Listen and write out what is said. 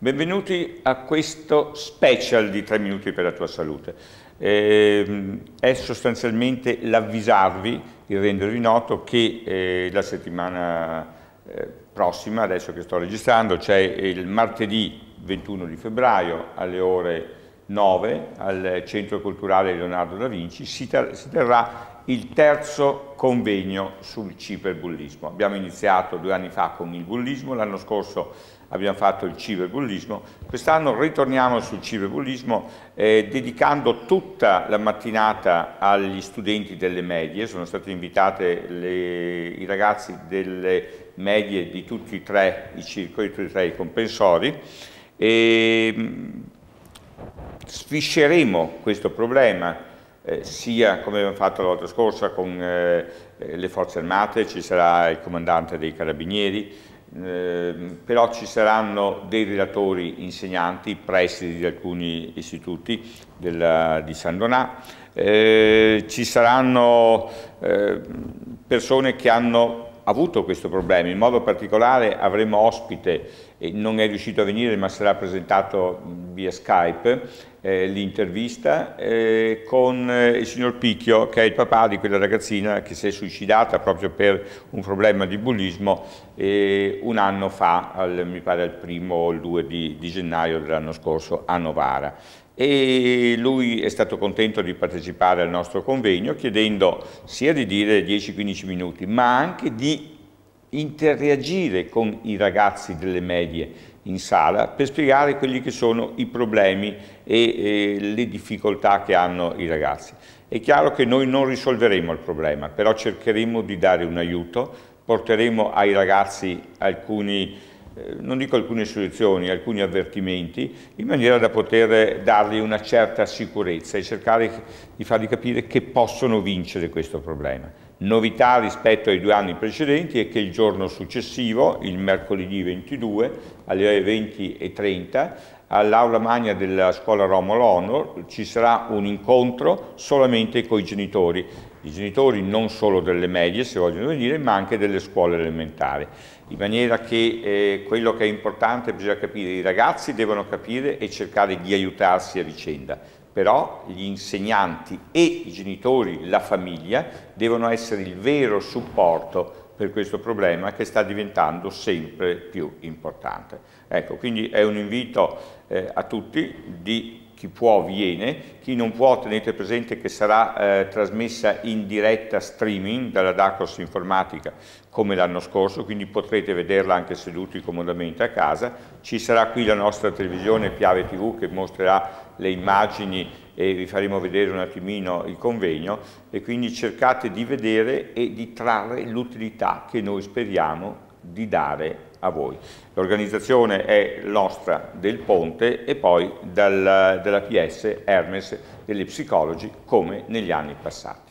Benvenuti a questo special di 3 minuti per la tua salute. Eh, è sostanzialmente l'avvisarvi, il rendervi noto che eh, la settimana eh, prossima, adesso che sto registrando, c'è il martedì 21 di febbraio alle ore 9 al Centro Culturale Leonardo da Vinci, si, ter si terrà il terzo convegno sul ciberbullismo. Abbiamo iniziato due anni fa con il bullismo, l'anno scorso abbiamo fatto il ciberbullismo, quest'anno ritorniamo sul ciberbullismo eh, dedicando tutta la mattinata agli studenti delle medie, sono stati invitati i ragazzi delle medie di tutti e tre i circoli, tutti e tre i compensori, e ehm, sfisceremo questo problema eh, sia come abbiamo fatto la volta scorsa con eh, le forze armate, ci sarà il comandante dei carabinieri, eh, però ci saranno dei relatori insegnanti presidi di alcuni istituti della, di San Donà, eh, ci saranno ehm, persone che hanno avuto questo problema, in modo particolare avremo ospite, non è riuscito a venire ma sarà presentato via Skype, eh, l'intervista eh, con eh, il signor Picchio che è il papà di quella ragazzina che si è suicidata proprio per un problema di bullismo eh, un anno fa, al, mi pare il primo o il 2 di, di gennaio dell'anno scorso a Novara e lui è stato contento di partecipare al nostro convegno chiedendo sia di dire 10-15 minuti ma anche di interagire con i ragazzi delle medie in sala per spiegare quelli che sono i problemi e, e le difficoltà che hanno i ragazzi. È chiaro che noi non risolveremo il problema, però cercheremo di dare un aiuto, porteremo ai ragazzi alcuni eh, non dico alcune soluzioni, alcuni avvertimenti, in maniera da poter dargli una certa sicurezza e cercare di fargli capire che possono vincere questo problema. Novità rispetto ai due anni precedenti è che il giorno successivo, il mercoledì 22, alle ore 20.30, all'aula magna della scuola Romolo Honor ci sarà un incontro solamente con i genitori, i genitori non solo delle medie, se vogliono venire, ma anche delle scuole elementari, in maniera che eh, quello che è importante bisogna capire, i ragazzi devono capire e cercare di aiutarsi a vicenda però gli insegnanti e i genitori, la famiglia, devono essere il vero supporto per questo problema che sta diventando sempre più importante. Ecco, quindi è un invito eh, a tutti di chi può viene, chi non può tenete presente che sarà eh, trasmessa in diretta streaming dalla Dacos Informatica come l'anno scorso, quindi potrete vederla anche seduti comodamente a casa. Ci sarà qui la nostra televisione Piave TV che mostrerà le immagini e vi faremo vedere un attimino il convegno e quindi cercate di vedere e di trarre l'utilità che noi speriamo di dare a voi. L'organizzazione è nostra del Ponte e poi dal, della PS Hermes delle Psicologi come negli anni passati.